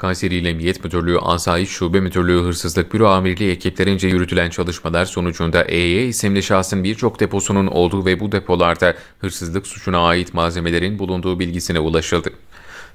Kayseri İl Emniyet Müdürlüğü Asayiş Şube Müdürlüğü Hırsızlık Büro Amirliği ekiplerince yürütülen çalışmalar sonucunda EY e isimli şahsın birçok deposunun olduğu ve bu depolarda hırsızlık suçuna ait malzemelerin bulunduğu bilgisine ulaşıldı.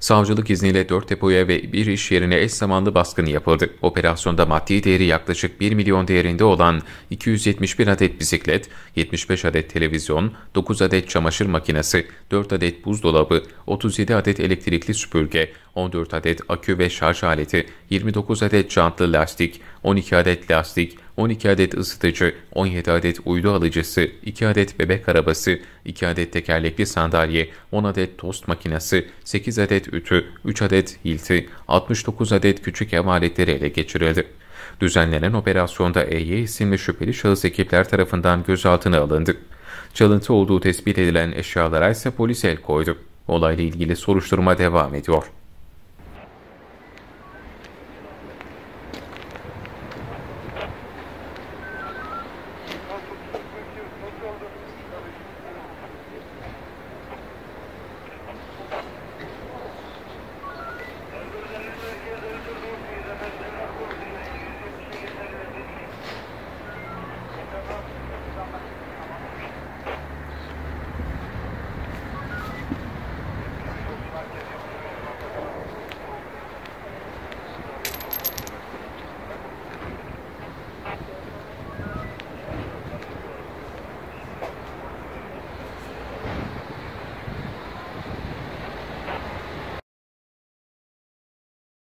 Savcılık izniyle 4 depoya ve bir iş yerine eş zamanlı baskın yapıldı. Operasyonda maddi değeri yaklaşık 1 milyon değerinde olan 271 adet bisiklet, 75 adet televizyon, 9 adet çamaşır makinesi, 4 adet buzdolabı, 37 adet elektrikli süpürge, 14 adet akü ve şarj aleti, 29 adet jantlı lastik, 12 adet lastik, 12 adet ısıtıcı, 17 adet uydu alıcısı, 2 adet bebek arabası, 2 adet tekerlekli sandalye, 10 adet tost makinesi, 8 adet ütü, 3 adet hilti, 69 adet küçük ev aletleri ele geçirildi. Düzenlenen operasyonda EY isimli şüpheli şahıs ekipler tarafından gözaltına alındı. Çalıntı olduğu tespit edilen eşyalara ise polis el koydu. Olayla ilgili soruşturma devam ediyor.